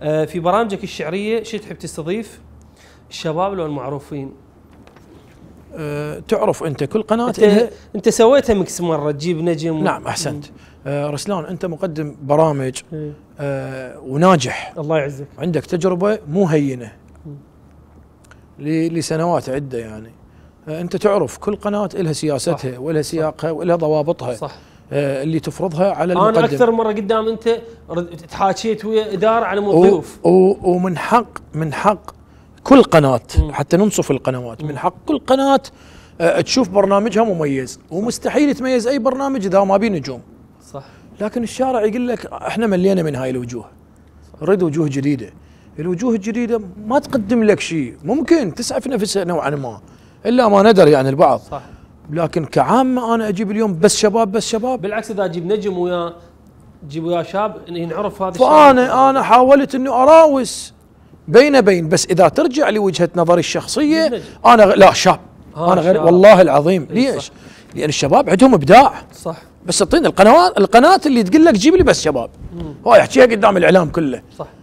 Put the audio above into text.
آه، في برامجك الشعريه شو تحب تستضيف؟ الشباب لو المعروفين؟ أه تعرف انت كل قناه انت, انت سويتها مكس مره تجيب نجم نعم احسنت أه رسلان انت مقدم برامج إيه. أه وناجح الله يعزك عندك تجربه مو هينه لسنوات عده يعني آه، انت تعرف كل قناه لها سياستها ولها سياقها ولها ضوابطها صح آه، اللي تفرضها على المقدم انا اكثر مره قدام انت تحاكيت ويا اداره على ضيوف ومن حق من حق كل قناه حتى ننصف القنوات من حق كل قناه آه، تشوف برنامجها مميز ومستحيل يتميز اي برنامج اذا ما بيه نجوم صح لكن الشارع يقول لك احنا ملينا من هاي الوجوه نريد وجوه جديده الوجوه الجديده ما تقدم لك شيء ممكن تسعف نفسها نوعا ما الا ما ندر يعني البعض صح لكن كعامه انا اجيب اليوم بس شباب بس شباب بالعكس اذا اجيب نجم ويا جيب ويا شاب ينعرف هذا فانا انا حاولت انه اراوس بين بين بس اذا ترجع لوجهه نظري الشخصيه انا لا شاب آه، انا غير شاب. والله العظيم إيه، ليش؟ صح. لان الشباب عندهم ابداع صح بس تعطينا القنوات القناه اللي تقول لك جيب لي بس شباب هو يحكيها قدام الاعلام كله صح